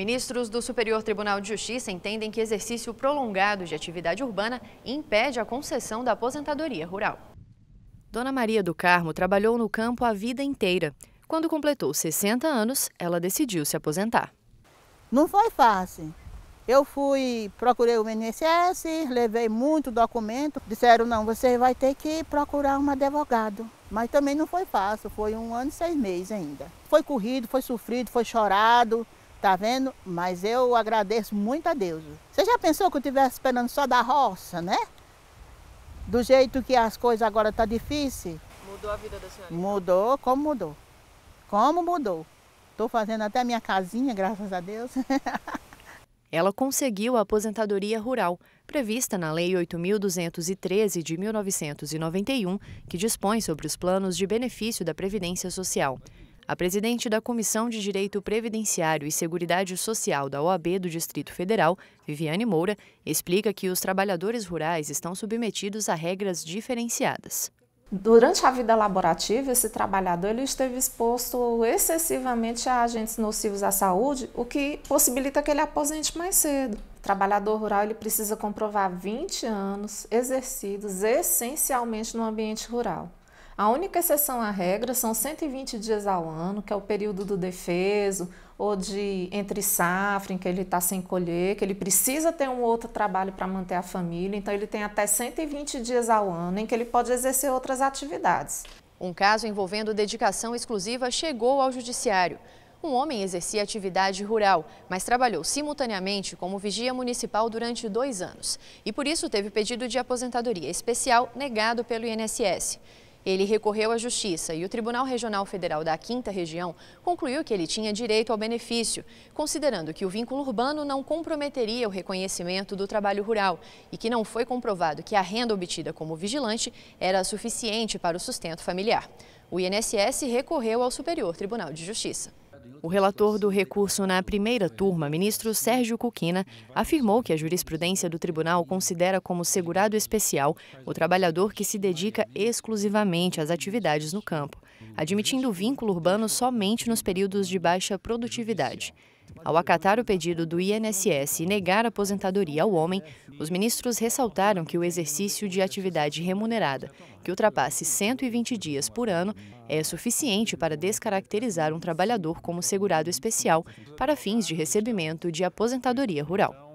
Ministros do Superior Tribunal de Justiça entendem que exercício prolongado de atividade urbana impede a concessão da aposentadoria rural. Dona Maria do Carmo trabalhou no campo a vida inteira. Quando completou 60 anos, ela decidiu se aposentar. Não foi fácil. Eu fui, procurei o INSS, levei muito documento. Disseram, não, você vai ter que procurar um advogado. Mas também não foi fácil, foi um ano e seis meses ainda. Foi corrido, foi sofrido, foi chorado. Tá vendo? Mas eu agradeço muito a Deus. Você já pensou que eu estivesse esperando só da roça, né? Do jeito que as coisas agora estão tá difíceis. Mudou a vida da senhora? Então? Mudou, como mudou. Como mudou. Estou fazendo até minha casinha, graças a Deus. Ela conseguiu a aposentadoria rural, prevista na Lei 8.213 de 1991, que dispõe sobre os planos de benefício da Previdência Social. A presidente da Comissão de Direito Previdenciário e Seguridade Social da OAB do Distrito Federal, Viviane Moura, explica que os trabalhadores rurais estão submetidos a regras diferenciadas. Durante a vida laborativa, esse trabalhador ele esteve exposto excessivamente a agentes nocivos à saúde, o que possibilita que ele aposente mais cedo. O trabalhador rural ele precisa comprovar 20 anos exercidos essencialmente no ambiente rural. A única exceção à regra são 120 dias ao ano, que é o período do defeso ou de entre safra, em que ele está sem colher, que ele precisa ter um outro trabalho para manter a família, então ele tem até 120 dias ao ano em que ele pode exercer outras atividades. Um caso envolvendo dedicação exclusiva chegou ao judiciário. Um homem exercia atividade rural, mas trabalhou simultaneamente como vigia municipal durante dois anos e por isso teve pedido de aposentadoria especial negado pelo INSS. Ele recorreu à Justiça e o Tribunal Regional Federal da 5 Região concluiu que ele tinha direito ao benefício, considerando que o vínculo urbano não comprometeria o reconhecimento do trabalho rural e que não foi comprovado que a renda obtida como vigilante era suficiente para o sustento familiar. O INSS recorreu ao Superior Tribunal de Justiça. O relator do recurso na primeira turma, ministro Sérgio Cuquina, afirmou que a jurisprudência do tribunal considera como segurado especial o trabalhador que se dedica exclusivamente às atividades no campo, admitindo vínculo urbano somente nos períodos de baixa produtividade. Ao acatar o pedido do INSS e negar aposentadoria ao homem, os ministros ressaltaram que o exercício de atividade remunerada, que ultrapasse 120 dias por ano, é suficiente para descaracterizar um trabalhador como segurado especial para fins de recebimento de aposentadoria rural.